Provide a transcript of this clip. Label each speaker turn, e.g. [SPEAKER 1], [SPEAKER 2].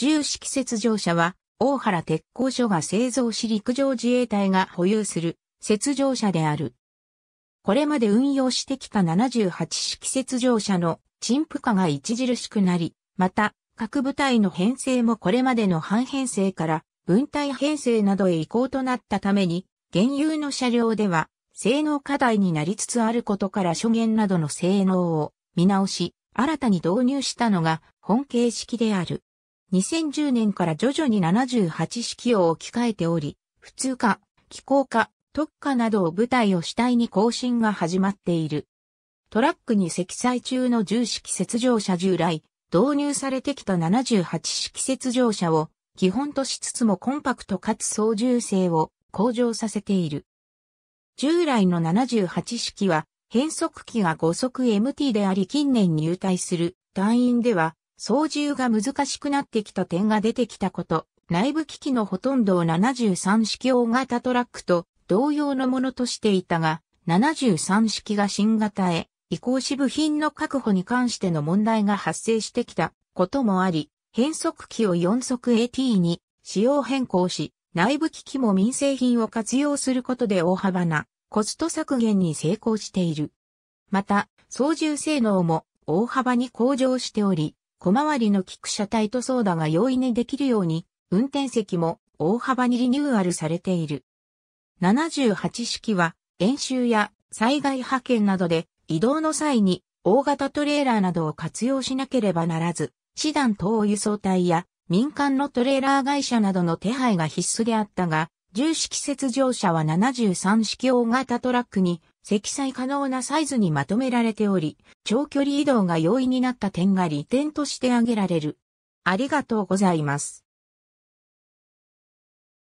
[SPEAKER 1] 重式雪上車は、大原鉄工所が製造し陸上自衛隊が保有する雪上車である。これまで運用してきた78式雪上車の陳腐化が著しくなり、また、各部隊の編成もこれまでの半編成から分隊編成などへ移行となったために、現有の車両では性能課題になりつつあることから諸言などの性能を見直し、新たに導入したのが本形式である。2010年から徐々に78式を置き換えており、普通化、気候化、特化などを舞台を主体に更新が始まっている。トラックに積載中の重式雪上車従来、導入されてきた78式雪上車を基本としつつもコンパクトかつ操縦性を向上させている。従来の78式は変速機が5速 MT であり近年入隊する隊員では操縦が難しくなってきた点が出てきたこと、内部機器のほとんどを73式大型トラックと同様のものとしていたが、73式が新型へ移行し部品の確保に関しての問題が発生してきたこともあり、変速機を4速 AT に仕様変更し、内部機器も民生品を活用することで大幅なコスト削減に成功している。また、操縦性能も大幅に向上しており、小回りの菊く車体とソーが容易にできるように、運転席も大幅にリニューアルされている。78式は演習や災害派遣などで移動の際に大型トレーラーなどを活用しなければならず、師団等輸送隊や民間のトレーラー会社などの手配が必須であったが、重式雪上車は73式大型トラックに積載可能なサイズにまとめられており、長距離移動が容易になった点が利点として挙げられる。ありがとうございます。